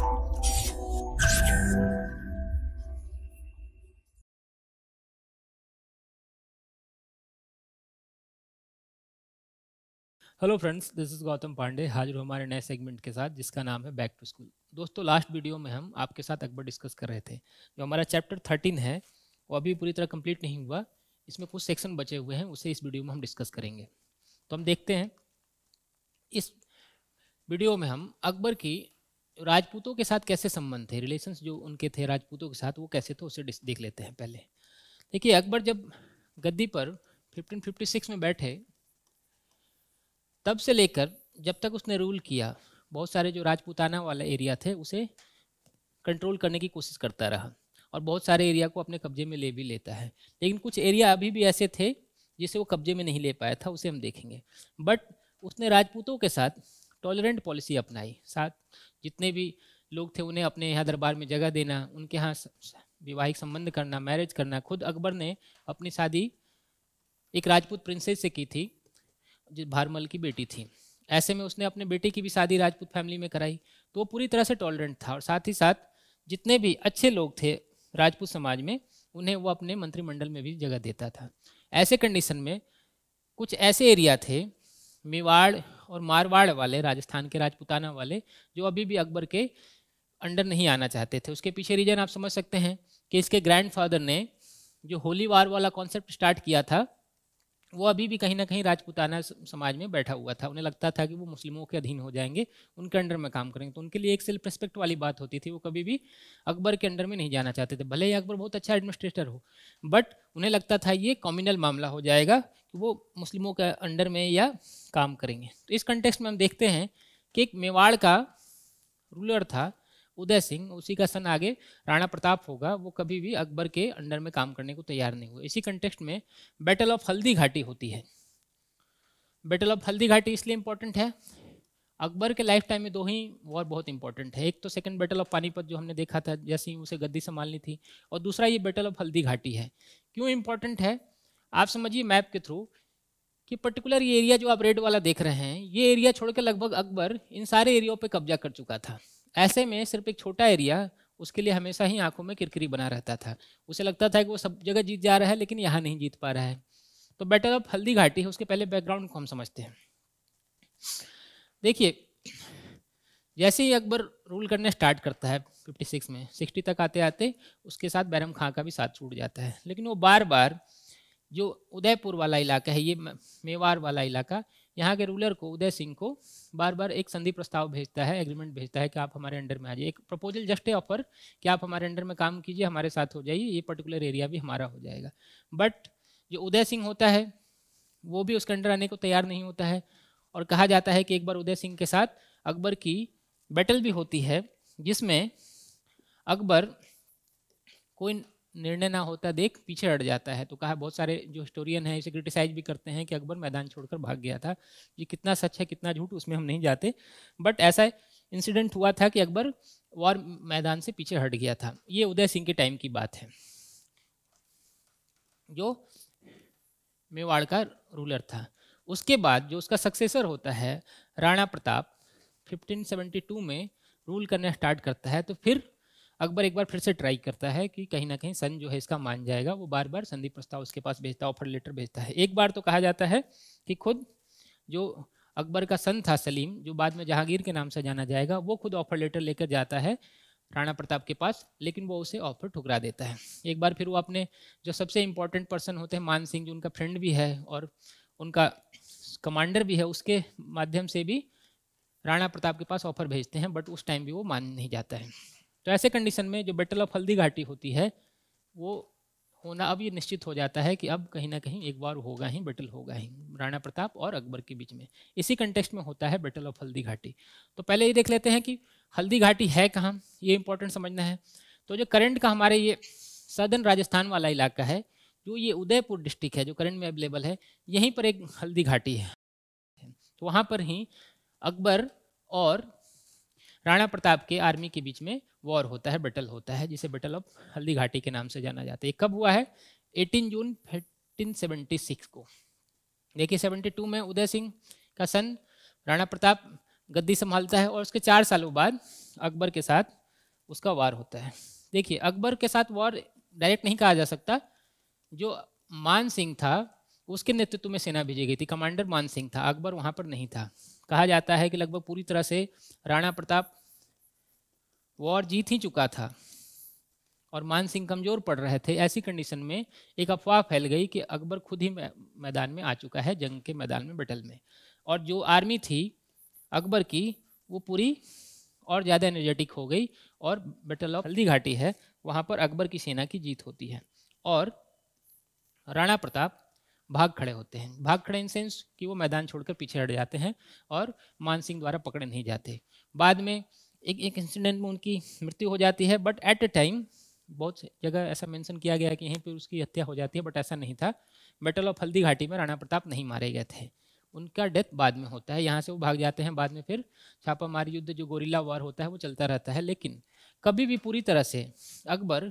Hello friends this is Gautam Pandey हाजिर हो हमारे नए सेगमेंट के साथ जिसका नाम है बैक टू स्कूल दोस्तों लास्ट वीडियो में हम आपके साथ अकबर डिस्कस कर रहे थे जो हमारा चैप्टर थर्टीन है वो अभी पूरी तरह कंप्लीट नहीं हुआ इसमें कुछ सेक्शन बचे हुए हैं उसे इस वीडियो में हम डिस्कस करेंगे तो हम देखते हैं इस वीडियो में हम अकबर की राजपूतों के साथ कैसे संबंध थे रिलेशंस जो उनके थे राजपूतों के साथ वो कैसे थे उसे देख लेते हैं पहले देखिए अकबर जब गद्दी पर 1556 में बैठे तब से लेकर जब तक उसने रूल किया बहुत सारे जो राजपूताना वाला एरिया थे उसे कंट्रोल करने की कोशिश करता रहा और बहुत सारे एरिया को अपने कब्जे में ले भी लेता है लेकिन कुछ एरिया अभी भी ऐसे थे जिसे वो कब्जे में नहीं ले पाया था उसे हम देखेंगे बट उसने राजपूतों के साथ टॉलरेंट पॉलिसी अपनाई साथ जितने भी लोग थे उन्हें अपने यहाँ दरबार में जगह देना उनके यहाँ विवाहिक संबंध करना मैरिज करना खुद अकबर ने अपनी शादी एक राजपूत प्रिंसेस से की थी जो भारमल की बेटी थी ऐसे में उसने अपने बेटे की भी शादी राजपूत फैमिली में कराई तो वो पूरी तरह से टॉलरेंट था और साथ ही साथ जितने भी अच्छे लोग थे राजपूत समाज में उन्हें वो अपने मंत्रिमंडल में भी जगह देता था ऐसे कंडीशन में कुछ ऐसे एरिया थे मेवाड़ और मारवाड़ वाले राजस्थान के राजपुताना वाले जो अभी भी अकबर के अंडर नहीं आना चाहते थे उसके पीछे रीजन आप समझ सकते हैं कि इसके ग्रैंडफादर ने जो होली वार वाला कॉन्सेप्ट स्टार्ट किया था वो अभी भी कहीं ना कहीं राजपुताना समाज में बैठा हुआ था उन्हें लगता था कि वो मुस्लिमों के अधीन हो जाएंगे उनके अंडर में काम करेंगे तो उनके लिए एक सेल्फ रिस्पेक्ट वाली बात होती थी वो कभी भी अकबर के अंडर में नहीं जाना चाहते थे भले ही अकबर बहुत अच्छा एडमिनिस्ट्रेटर हो बट उन्हें लगता था ये कॉम्युनल मामला हो जाएगा कि तो वो मुस्लिमों के अंडर में या काम करेंगे तो इस कंटेक्स्ट में हम देखते हैं कि एक मेवाड़ का रूलर था उदय सिंह उसी का सन आगे राणा प्रताप होगा वो कभी भी अकबर के अंडर में काम करने को तैयार नहीं हुआ इसी कंटेक्स्ट में बैटल ऑफ हल्दी घाटी होती है बैटल ऑफ हल्दी घाटी इसलिए इम्पोर्टेंट है अकबर के लाइफ टाइम में दो ही वॉर बहुत इंपॉर्टेंट है एक तो सेकंड बैटल ऑफ पानीपत जो हमने देखा था जैसे ही उसे गद्दी संभालनी थी और दूसरा ये बैटल ऑफ हल्दी घाटी है क्यों इम्पोर्टेंट है आप समझिए मैप के थ्रू कि पर्टिकुलर ये एरिया जो आप रेड वाला देख रहे हैं ये एरिया छोड़ के लगभग अकबर इन सारे एरियाओं पे कब्जा कर चुका था ऐसे में सिर्फ एक छोटा एरिया उसके लिए हमेशा ही आंखों में किरकिरी बना रहता था उसे लगता था कि वो सब जगह जीत जा रहा है लेकिन यहाँ नहीं जीत पा रहा है तो बैटल ऑफ हल्दी घाटी है उसके पहले बैकग्राउंड को हम समझते हैं देखिए जैसे ही अकबर रूल करने स्टार्ट करता है 56 में 60 तक आते आते उसके साथ बैरम खां का भी साथ छूट जाता है लेकिन वो बार बार जो उदयपुर वाला इलाका है ये मेवाड़ वाला इलाका यहाँ के रूलर को उदय सिंह को बार बार एक संधि प्रस्ताव भेजता है एग्रीमेंट भेजता है कि आप हमारे अंडर में आ जाइए एक प्रपोजल जस्ट ए ऑफर कि आप हमारे अंडर में काम कीजिए हमारे साथ हो जाइए ये पर्टिकुलर एरिया भी हमारा हो जाएगा बट जो उदय सिंह होता है वो भी उसके अंडर आने को तैयार नहीं होता है और कहा जाता है कि एक बार उदय सिंह के साथ अकबर की बैटल भी होती है जिसमें अकबर कोई निर्णय ना होता देख पीछे हट जाता है तो कहा बहुत सारे जो हिस्टोरियन हैं इसे क्रिटिसाइज भी करते हैं कि अकबर मैदान छोड़कर भाग गया था ये कितना सच है कितना झूठ उसमें हम नहीं जाते बट ऐसा इंसिडेंट हुआ था कि अकबर वॉर मैदान से पीछे हट गया था ये उदय सिंह के टाइम की बात है जो मेवाड़ का रूलर था उसके बाद जो उसका सक्सेसर होता है राणा प्रताप 1572 में रूल करना स्टार्ट करता है तो फिर अकबर एक बार फिर से ट्राई करता है कि कहीं ना कहीं सन जो है इसका मान जाएगा वो बार बार संधि प्रस्ताव उसके पास भेजता है ऑफर लेटर भेजता है एक बार तो कहा जाता है कि खुद जो अकबर का सन था सलीम जो बाद में जहांगीर के नाम से जाना जाएगा वो खुद ऑफर लेटर लेकर जाता है राणा प्रताप के पास लेकिन वो उसे ऑफर ठुकरा देता है एक बार फिर वो अपने जो सबसे इम्पोर्टेंट पर्सन होते हैं मान सिंह जो उनका फ्रेंड भी है और उनका कमांडर भी है उसके माध्यम से भी राणा प्रताप के पास ऑफर भेजते हैं बट उस टाइम भी वो मान नहीं जाता है तो ऐसे कंडीशन में जो बैटल ऑफ हल्दी घाटी होती है वो होना अब ये निश्चित हो जाता है कि अब कहीं ना कहीं एक बार होगा ही बैटल होगा ही राणा प्रताप और अकबर के बीच में इसी कंटेक्स्ट में होता है बैटल ऑफ हल्दी घाटी तो पहले ये देख लेते हैं कि हल्दी घाटी है कहाँ ये इंपॉर्टेंट समझना है तो जो करंट का हमारे ये सदर्न राजस्थान वाला इलाका है जो ये उदयपुर डिस्ट्रिक्ट है जो करंट में अवेलेबल है यहीं पर एक हल्दी घाटी है तो वहाँ पर ही अकबर और राणा प्रताप के आर्मी के बीच में वॉर होता है बैटल होता है जिसे बैटल ऑफ हल्दी घाटी के नाम से जाना जाता है कब हुआ है 18 जून 1876 को देखिए 72 में उदय सिंह का सन राणा प्रताप गद्दी संभालता है और उसके चार सालों बाद अकबर के साथ उसका वार होता है देखिए अकबर के साथ वॉर डायरेक्ट नहीं कहा जा सकता जो मान सिंह था उसके नेतृत्व में सेना भेजी गई थी कमांडर मान सिंह था अकबर वहाँ पर नहीं था कहा जाता है कि लगभग पूरी तरह से राणा प्रताप वॉर जीत ही चुका था और मान सिंह कमजोर पड़ रहे थे ऐसी कंडीशन में एक अफवाह फैल गई कि अकबर खुद ही मैदान में आ चुका है जंग के मैदान में बटल में और जो आर्मी थी अकबर की वो पूरी और ज़्यादा एनर्जेटिक हो गई और बैटल ऑफ हल्दी घाटी है वहाँ पर अकबर की सेना की जीत होती है और राणा प्रताप भाग खड़े होते हैं भाग खड़े इन सेंस कि वो मैदान छोड़कर पीछे हट जाते हैं और मान सिंह द्वारा पकड़े नहीं जाते बाद में एक एक इंसिडेंट में उनकी मृत्यु हो जाती है बट एट ए टाइम बहुत जगह ऐसा मेंशन किया गया कि यहीं पर उसकी हत्या हो जाती है बट ऐसा नहीं था बैटल ऑफ हल्दी घाटी में राणा प्रताप नहीं मारे गए थे उनका डेथ बाद में होता है यहाँ से वो भाग जाते हैं बाद में फिर छापामारी युद्ध जो गोरिल्ला वार होता है वो चलता रहता है लेकिन कभी भी पूरी तरह से अकबर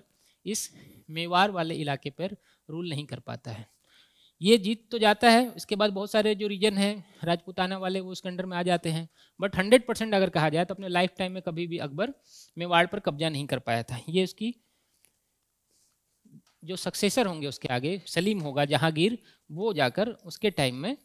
इस मेवाड़ वाले इलाके पर रूल नहीं कर पाता है ये जीत तो जाता है इसके बाद बहुत सारे जो रीजन हैं राजपूताना वाले वो उसके अंडर में आ जाते हैं बट हंड्रेड परसेंट अगर कहा जाए तो अपने लाइफ टाइम में कभी भी अकबर मेवाड़ पर कब्जा नहीं कर पाया था ये उसकी जो सक्सेसर होंगे उसके आगे सलीम होगा जहांगीर वो जाकर उसके टाइम में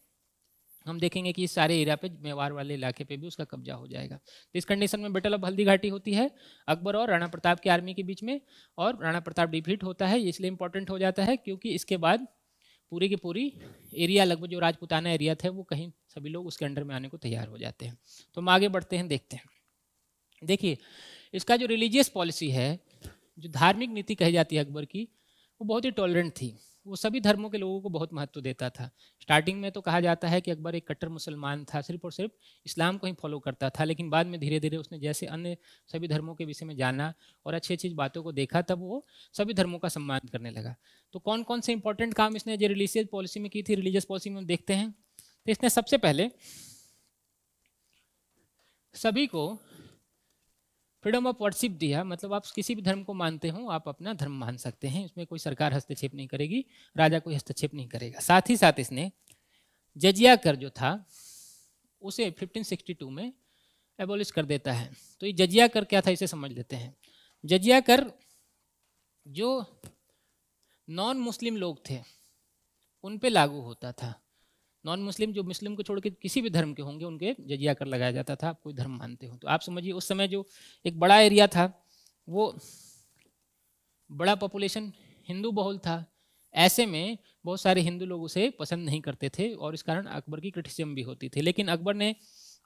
हम देखेंगे कि इस सारे एरिया पे मेवाड़ वाले इलाके पे भी उसका कब्जा हो जाएगा तो इस कंडीशन में बेटल ऑफ हल्दी घाटी होती है अकबर और राणा प्रताप की आर्मी के बीच में और राणा प्रताप डिफीट होता है इसलिए इंपॉर्टेंट हो जाता है क्योंकि इसके बाद पूरे की पूरी एरिया लगभग जो राजपुताना एरिया थे वो कहीं सभी लोग उसके अंडर में आने को तैयार हो जाते हैं तो हम आगे बढ़ते हैं देखते हैं देखिए इसका जो रिलीजियस पॉलिसी है जो धार्मिक नीति कही जाती है अकबर की वो बहुत ही टॉलरेंट थी वो सभी धर्मों के लोगों को बहुत महत्व देता था स्टार्टिंग में तो कहा जाता है कि अकबर एक कट्टर मुसलमान था सिर्फ और सिर्फ इस्लाम को ही फॉलो करता था लेकिन बाद में धीरे धीरे उसने जैसे अन्य सभी धर्मों के विषय में जाना और अच्छी अच्छी बातों को देखा तब वो सभी धर्मों का सम्मान करने लगा तो कौन कौन से इंपॉर्टेंट काम इसने जो रिलीजियस पॉलिसी में की थी रिलीजियस पॉलिसी में देखते हैं तो इसने सबसे पहले सभी को फ्रीडम ऑफ वर्शिप दिया मतलब आप किसी भी धर्म को मानते हो आप अपना धर्म मान सकते हैं इसमें कोई सरकार हस्तक्षेप नहीं करेगी राजा कोई हस्तक्षेप नहीं करेगा साथ ही साथ इसने जजिया कर जो था उसे 1562 में एबोलिश कर देता है तो ये जजिया कर क्या था इसे समझ लेते हैं जजिया कर जो नॉन मुस्लिम लोग थे उन पर लागू होता था नॉन मुस्लिम जो मुस्लिम को छोड़ के किसी भी धर्म के होंगे उनके जजिया कर लगाया जाता था आप कोई धर्म मानते हो तो आप समझिए उस समय जो एक बड़ा एरिया था वो बड़ा पॉपुलेशन हिंदू बहुल था ऐसे में बहुत सारे हिंदू लोग उसे पसंद नहीं करते थे और इस कारण अकबर की क्रिटिसिज्म भी होती थी लेकिन अकबर ने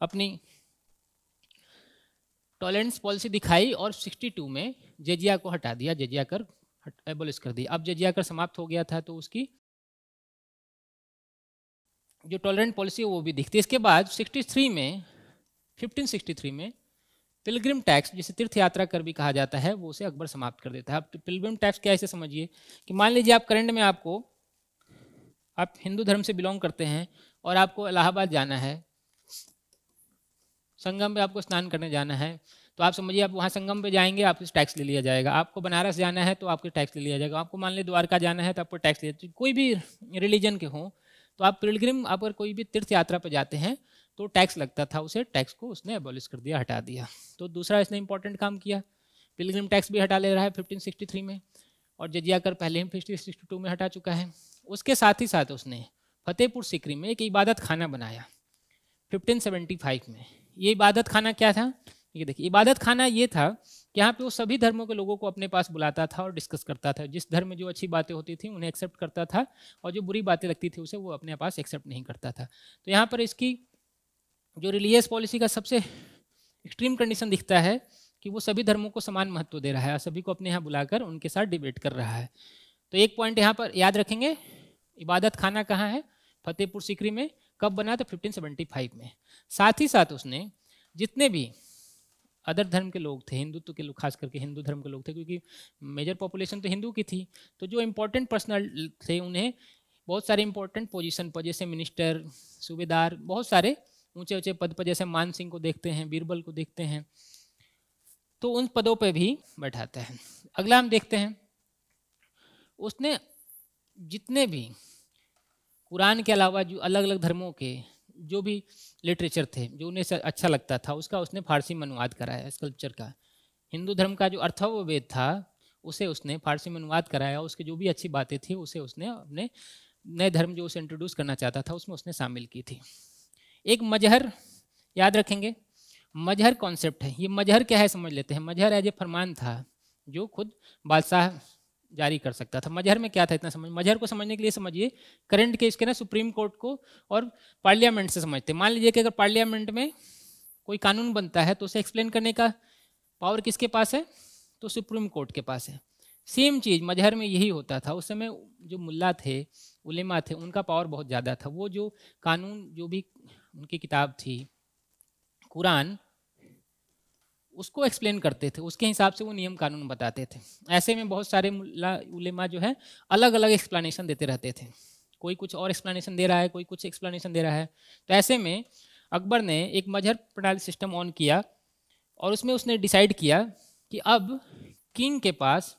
अपनी टॉलरेंस पॉलिसी दिखाई और 62 में जजिया को हटा दिया जजिया कर एबोलिश कर दिया अब जजिया कर समाप्त हो गया था तो उसकी जो टॉलरेंट पॉलिसी है वो भी दिखती है इसके बाद 63 में 1563 में पिलग्रिम टैक्स जिसे तीर्थ यात्रा कर भी कहा जाता है वो उसे अकबर समाप्त कर देता है अब पिलग्रिम टैक्स क्या इसे समझिए कि मान लीजिए आप करंट में आपको आप हिंदू धर्म से बिलोंग करते हैं और आपको इलाहाबाद जाना है संगम पे आपको स्नान करने जाना है तो आप समझिए आप वहाँ संगम पे जाएंगे आपसे टैक्स ले लिया जाएगा आपको बनारस जाना है तो आपको टैक्स ले लिया जाएगा आपको मान लीजिए द्वारका जाना है तो आपको टैक्स ले कोई भी रिलीजन के हों तो आप पिलग्रिम अगर कोई भी तीर्थ यात्रा पर जाते हैं तो टैक्स लगता था उसे टैक्स को उसने एबॉलिश कर दिया हटा दिया तो दूसरा इसने इंपॉर्टेंट काम किया पिलग्रिम टैक्स भी हटा ले रहा है 1563 में और जजिया कर पहले ही फिफ्टीन सिक्सटी में हटा चुका है उसके साथ ही साथ उसने फतेहपुर सिकरी में एक इबादत खाना बनाया 1575 में ये इबादत खाना क्या था ये देखिए इबादत खाना ये था यहाँ पे वो सभी धर्मों के लोगों को अपने पास बुलाता था और डिस्कस करता था जिस धर्म में जो अच्छी बातें होती थी उन्हें एक्सेप्ट करता था और जो बुरी बातें लगती थी उसे वो अपने पास एक्सेप्ट नहीं करता था तो यहाँ पर इसकी जो रिलीजियस पॉलिसी का सबसे एक्सट्रीम कंडीशन दिखता है कि वो सभी धर्मों को समान महत्व दे रहा है और सभी को अपने यहाँ बुलाकर उनके साथ डिबेट कर रहा है तो एक पॉइंट यहाँ पर याद रखेंगे इबादत खाना कहाँ है फतेहपुर सिकरी में कब बना था फिफ्टीन में साथ ही साथ उसने जितने भी अदर धर्म के लोग थे हिंदुत्व के लोग खास करके हिंदू धर्म के लोग थे क्योंकि मेजर पॉपुलेशन तो हिंदू की थी तो जो इम्पोर्टेंट पर्सनल थे उन्हें बहुत सारे इंपॉर्टेंट पोजीशन पर जैसे मिनिस्टर सूबेदार बहुत सारे ऊंचे ऊंचे पद पर जैसे मान सिंह को देखते हैं बीरबल को देखते हैं तो उन पदों पर भी बैठाते हैं अगला हम देखते हैं उसने जितने भी कुरान के अलावा जो अलग अलग धर्मों के जो भी लिटरेचर थे जो उन्हें अच्छा लगता था उसका उसने फारसी में अनुवाद कराया स्कल्पचर का हिंदू धर्म का जो वेद था उसे उसने फारसी में अनुवाद कराया उसकी जो भी अच्छी बातें थी उसे उसने अपने नए धर्म जो उसे इंट्रोड्यूस करना चाहता था उसमें उसने शामिल की थी एक मजहर याद रखेंगे मजहर कॉन्सेप्ट है ये मजहर क्या है समझ लेते हैं मजहर एज ए फरमान था जो खुद बादशाह जारी कर सकता था मजहर में क्या था इतना समझ मजहर को समझने के लिए समझिए करंट केस के ना सुप्रीम कोर्ट को और पार्लियामेंट से समझते मान लीजिए कि अगर पार्लियामेंट में कोई कानून बनता है तो उसे एक्सप्लेन करने का पावर किसके पास है तो सुप्रीम कोर्ट के पास है सेम चीज़ मजहर में यही होता था उस समय जो मुल्ला थे उलेमा थे उनका पावर बहुत ज़्यादा था वो जो कानून जो भी उनकी किताब थी कुरान उसको एक्सप्लेन करते थे उसके हिसाब से वो नियम कानून बताते थे ऐसे में बहुत सारे उलेमा जो है अलग अलग एक्सप्लेनेशन देते रहते थे कोई कुछ और एक्सप्लेनेशन दे रहा है कोई कुछ एक्सप्लेनेशन दे रहा है तो ऐसे में अकबर ने एक मजहर प्रणाली सिस्टम ऑन किया और उसमें उसने डिसाइड किया कि अब किंग के पास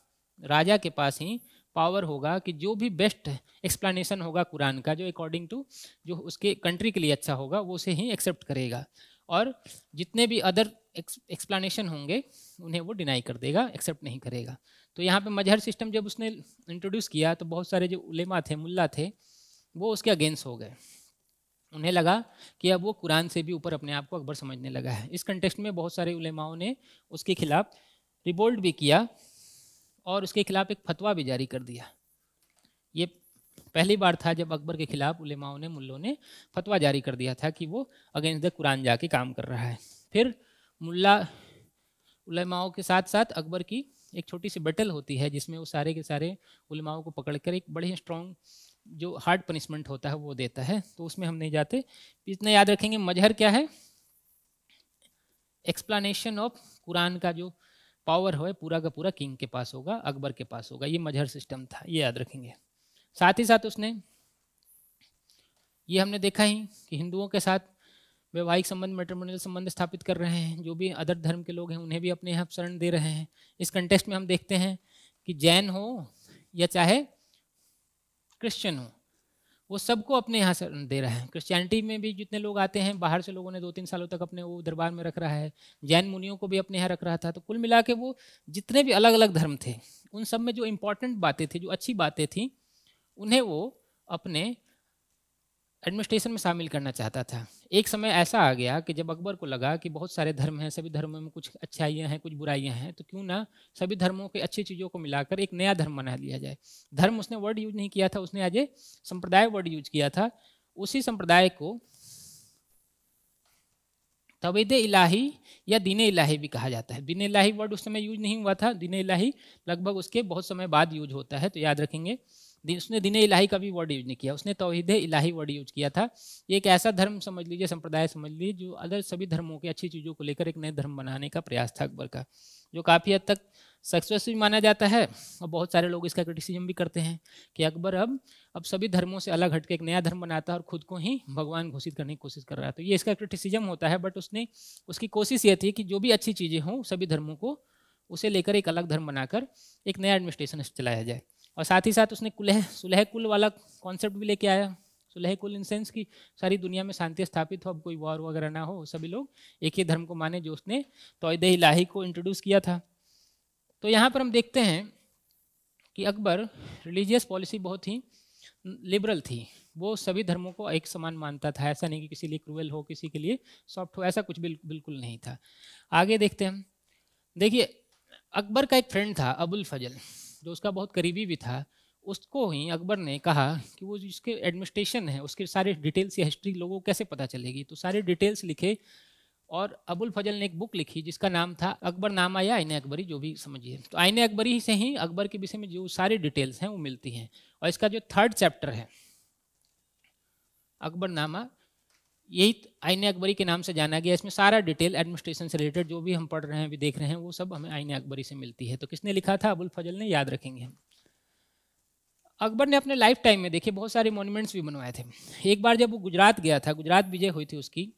राजा के पास ही पावर होगा कि जो भी बेस्ट एक्सप्लेनेशन होगा कुरान का जो अकॉर्डिंग टू जो उसके कंट्री के लिए अच्छा होगा वो उसे ही एक्सेप्ट करेगा और जितने भी अदर एक्सप्लानेशन होंगे उन्हें वो डिनाई कर देगा एक्सेप्ट नहीं करेगा तो यहाँ पे मजहर सिस्टम जब उसने इंट्रोड्यूस किया तो बहुत सारे जो उलेमा थे मुल्ला थे वो उसके अगेंस्ट हो गए उन्हें लगा कि अब वो कुरान से भी ऊपर अपने आप को अकबर समझने लगा है इस कंटेक्स्ट में बहुत सारे उलेमाओं ने उसके खिलाफ रिबोल्ट भी किया और उसके खिलाफ एक फतवा भी जारी कर दिया ये पहली बार था जब अकबर के खिलाफ उलेमाओं ने मुल्लों ने फतवा जारी कर दिया था कि वो अगेंस्ट द कुरान जाके काम कर रहा है फिर मुल्ला उलमाओं के साथ साथ अकबर की एक छोटी सी बटल होती है जिसमें वो सारे के सारे उलमाओं को पकड़कर एक बड़े ही स्ट्रॉन्ग जो हार्ड पनिशमेंट होता है वो देता है तो उसमें हम नहीं जाते इतना याद रखेंगे मजहर क्या है एक्सप्लानशन ऑफ कुरान का जो पावर है पूरा का पूरा किंग के पास होगा अकबर के पास होगा ये मजहर सिस्टम था ये याद रखेंगे साथ ही साथ उसने ये हमने देखा ही कि हिंदुओं के साथ वैवाहिक संबंध मेट्रोमोनियल संबंध स्थापित कर रहे हैं जो भी अदर धर्म के लोग हैं उन्हें भी अपने यहाँ शरण दे रहे हैं इस कंटेस्ट में हम देखते हैं कि जैन हो या चाहे क्रिश्चियन हो वो सबको अपने यहाँ शरण दे रहे हैं क्रिश्चियनिटी में भी जितने लोग आते हैं बाहर से लोगों ने दो तीन सालों तक अपने वो दरबार में रख रहा है जैन मुनियों को भी अपने यहाँ रख रहा था तो कुल मिला के वो जितने भी अलग अलग धर्म थे उन सब में जो इम्पोर्टेंट बातें थी जो अच्छी बातें थी उन्हें वो अपने एडमिनिस्ट्रेशन में शामिल करना चाहता था एक समय ऐसा आ गया कि जब अकबर को लगा कि बहुत सारे धर्म हैं सभी धर्मों में कुछ अच्छाइयाँ हैं कुछ बुराइयाँ हैं तो क्यों ना सभी धर्मों के अच्छी चीज़ों को मिलाकर एक नया धर्म बना लिया जाए धर्म उसने वर्ड यूज नहीं किया था उसने आज संप्रदाय वर्ड यूज किया था उसी संप्रदाय को तवेद इलाही या दीन इलाही भी कहा जाता है दीन इलाही वर्ड उस समय यूज नहीं हुआ था दीन इलाही लगभग उसके बहुत समय बाद यूज होता है तो याद रखेंगे उसने दिन इलाही का भी वर्ड यूज नहीं किया उसने तोहिद इलाही वर्ड यूज किया था एक ऐसा धर्म समझ लीजिए संप्रदाय समझ लीजिए जो अदर सभी धर्मों की अच्छी चीज़ों को लेकर एक नए धर्म बनाने का प्रयास था अकबर का जो काफ़ी हद तक सक्सेस भी माना जाता है और बहुत सारे लोग इसका क्रिटिसिज्म भी करते हैं कि अकबर अब अब सभी धर्मों से अलग हटके एक नया धर्म बनाता है और खुद को ही भगवान घोषित करने की कोशिश कर रहा है तो ये इसका क्रिटिसिज्म होता है बट उसने उसकी कोशिश ये थी कि जो भी अच्छी चीज़ें हों सभी धर्मों को उसे लेकर एक अलग धर्म बनाकर एक नया एडमिनिस्ट्रेशन चलाया जाए और साथ ही साथ उसने कुलह सुलह कुल वाला कॉन्सेप्ट भी लेके आया सुलह कुल इन सेंस की सारी दुनिया में शांति स्थापित हो अब कोई वॉर वगैरह ना हो सभी लोग एक ही धर्म को माने जो उसने तोयद इलाही को इंट्रोड्यूस किया था तो यहाँ पर हम देखते हैं कि अकबर रिलीजियस पॉलिसी बहुत ही लिबरल थी वो सभी धर्मों को एक समान मानता था ऐसा नहीं कि किसी लिए क्रूवल हो किसी के लिए सॉफ्ट हो ऐसा कुछ बिल्कुल नहीं था आगे देखते हैं देखिए अकबर का एक फ्रेंड था अबुल फजल जो उसका बहुत करीबी भी था उसको ही अकबर ने कहा कि वो जिसके एडमिनिस्ट्रेशन है उसके सारे डिटेल्स या हिस्ट्री लोगों को कैसे पता चलेगी तो सारे डिटेल्स लिखे और अबुल फजल ने एक बुक लिखी जिसका नाम था अकबर नामा या आयने अकबरी जो भी समझिए तो आयन अकबरी से ही अकबर के विषय में जो सारी डिटेल्स हैं वो मिलती हैं और इसका जो थर्ड चैप्टर है अकबर नामा यही तो आइन अकबरी के नाम से जाना गया इसमें सारा डिटेल एडमिनिस्ट्रेशन से रिलेटेड जो भी हम पढ़ रहे हैं अभी देख रहे हैं वो सब हमें आइन अकबरी से मिलती है तो किसने लिखा था अबुल फजल ने याद रखेंगे हम अकबर ने अपने लाइफ टाइम में देखे बहुत सारे मोन्यूमेंट्स भी बनवाए थे एक बार जब वो गुजरात गया था गुजरात विजय हुई थी उसकी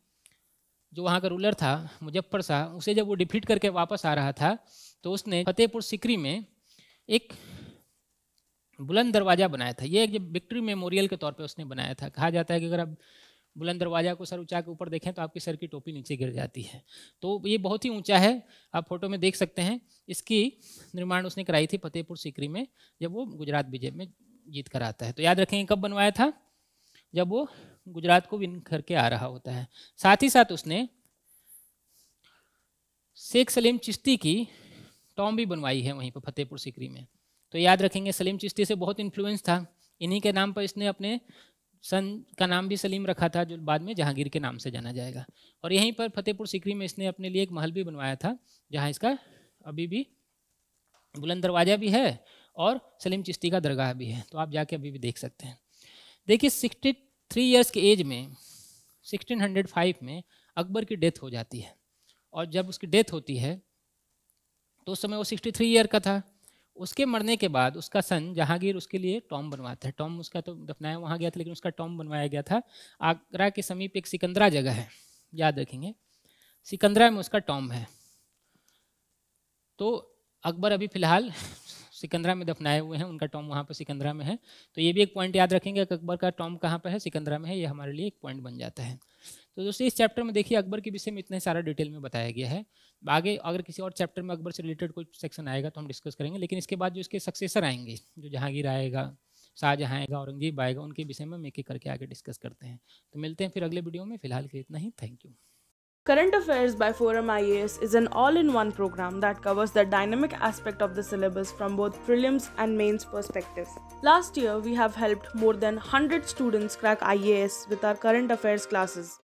जो वहाँ का रूलर था मुजफ्फर शाह उसे जब वो डिफीट करके वापस आ रहा था तो उसने फतेहपुर सिकरी में एक बुलंद दरवाज़ा बनाया था ये एक विक्ट्री मेमोरियल के तौर पे उसने बनाया था कहा जाता है कि अगर आप बुलंद दरवाज़ा को सर ऊंचा के ऊपर देखें तो आपकी सर की टोपी नीचे गिर जाती है तो ये बहुत ही ऊंचा है आप फोटो में देख सकते हैं इसकी निर्माण उसने कराई थी फतेहपुर सिकरी में जब वो गुजरात बीजेपी में जीत कर आता है तो याद रखेंगे कब बनवाया था जब वो गुजरात को विन करके आ रहा होता है साथ ही साथ उसने शेख सलीम चिश्ती की टॉम भी बनवाई है वहीं पर फतेहपुर सिकरी में तो याद रखेंगे सलीम चिश्ती से बहुत इन्फ्लुएंस था इन्हीं के नाम पर इसने अपने सन का नाम भी सलीम रखा था जो बाद में जहांगीर के नाम से जाना जाएगा और यहीं पर फतेहपुर सिकरी में इसने अपने लिए एक महल भी बनवाया था जहाँ इसका अभी भी बुलंद दरवाज़ा भी है और सलीम चिश्ती का दरगाह भी है तो आप जाके अभी भी देख सकते हैं देखिए सिक्सटी थ्री ईयर्स के एज में सिक्सटीन हंड्रेड फाइव में अकबर की डेथ हो जाती है और जब उसकी डेथ होती है तो उस समय वो सिक्सटी थ्री ईयर का था उसके मरने के बाद उसका सन जहांगीर उसके लिए टॉम बनवाता है टॉम उसका तो दफनाया वहाँ गया था लेकिन उसका टॉम बनवाया गया था आगरा के समीप एक सिकंदरा जगह है याद रखेंगे सिकंदरा में उसका टॉम है तो अकबर अभी फिलहाल सिकंदरा में दफनाए हुए हैं उनका टॉम वहाँ पर सिकंदरा में है तो ये भी एक पॉइंट याद रखेंगे अकबर का टॉम कहाँ पर है सिकंदरा में है ये हमारे लिए एक पॉइंट बन जाता है तो दोस्तों इस चैप्टर में देखिए अकबर के विषय में इतना सारा डिटेल में बताया गया है आगे अगर किसी और चैप्टर में अकबर से रिलेटेड कोई सेक्शन आएगा तो हम डिस्कस करेंगे लेकिन इसके बाद जो इसके सक्सेसर आएंगे जो जहांगीर आएगा शाहजहाँ आएगा औरंगजेब आएगा उनके विषय में मेके करके आगे डिस्कस करते हैं तो मिलते हैं फिर अगले वीडियो में फिलहाल के इतना ही thank you Current Affairs by Forum IAS is an all-in-one program that covers the dynamic aspect of the syllabus from both prelims and mains perspective. Last year, we have helped more than 100 students crack IAS with our current affairs classes.